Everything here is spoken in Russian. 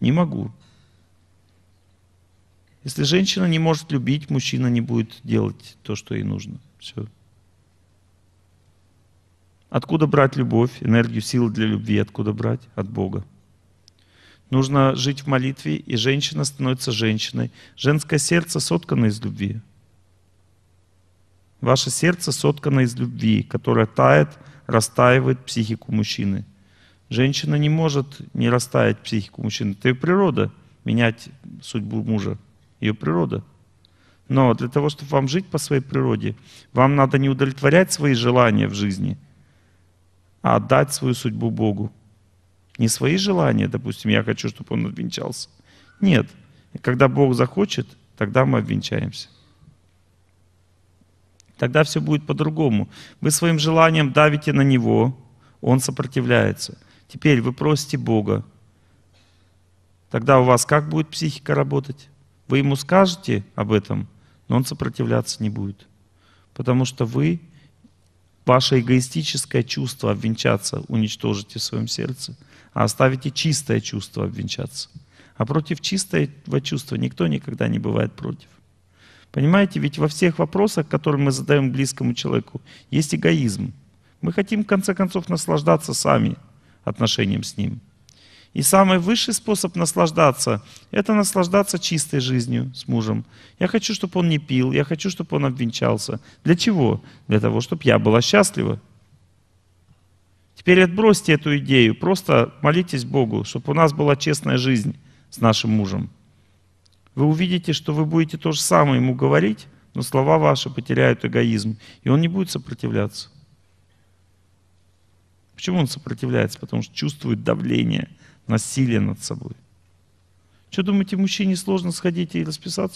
Не могу. Если женщина не может любить, мужчина не будет делать то, что ей нужно. Все. Откуда брать любовь, энергию, силы для любви? Откуда брать? От Бога. Нужно жить в молитве, и женщина становится женщиной. Женское сердце соткано из любви. Ваше сердце соткано из любви, которая тает, растаивает психику мужчины. Женщина не может не растаять психику мужчины. Это ее природа, менять судьбу мужа. Ее природа. Но для того, чтобы вам жить по своей природе, вам надо не удовлетворять свои желания в жизни, а отдать свою судьбу Богу. Не свои желания, допустим, я хочу, чтобы он обвенчался. Нет. Когда Бог захочет, тогда мы обвенчаемся. Тогда все будет по-другому. Вы своим желанием давите на Него, Он сопротивляется. Теперь вы просите Бога. Тогда у вас как будет психика работать? Вы ему скажете об этом, но он сопротивляться не будет. Потому что вы, ваше эгоистическое чувство обвенчаться уничтожите в своем сердце, а оставите чистое чувство обвенчаться. А против чистого чувства никто никогда не бывает против. Понимаете, ведь во всех вопросах, которые мы задаем близкому человеку, есть эгоизм. Мы хотим, в конце концов, наслаждаться сами отношениям с Ним. И самый высший способ наслаждаться – это наслаждаться чистой жизнью с мужем. Я хочу, чтобы он не пил, я хочу, чтобы он обвенчался. Для чего? Для того, чтобы я была счастлива. Теперь отбросьте эту идею, просто молитесь Богу, чтобы у нас была честная жизнь с нашим мужем. Вы увидите, что вы будете то же самое ему говорить, но слова ваши потеряют эгоизм, и он не будет сопротивляться. Почему он сопротивляется? Потому что чувствует давление, насилие над собой. Что думаете, мужчине сложно сходить и расписаться?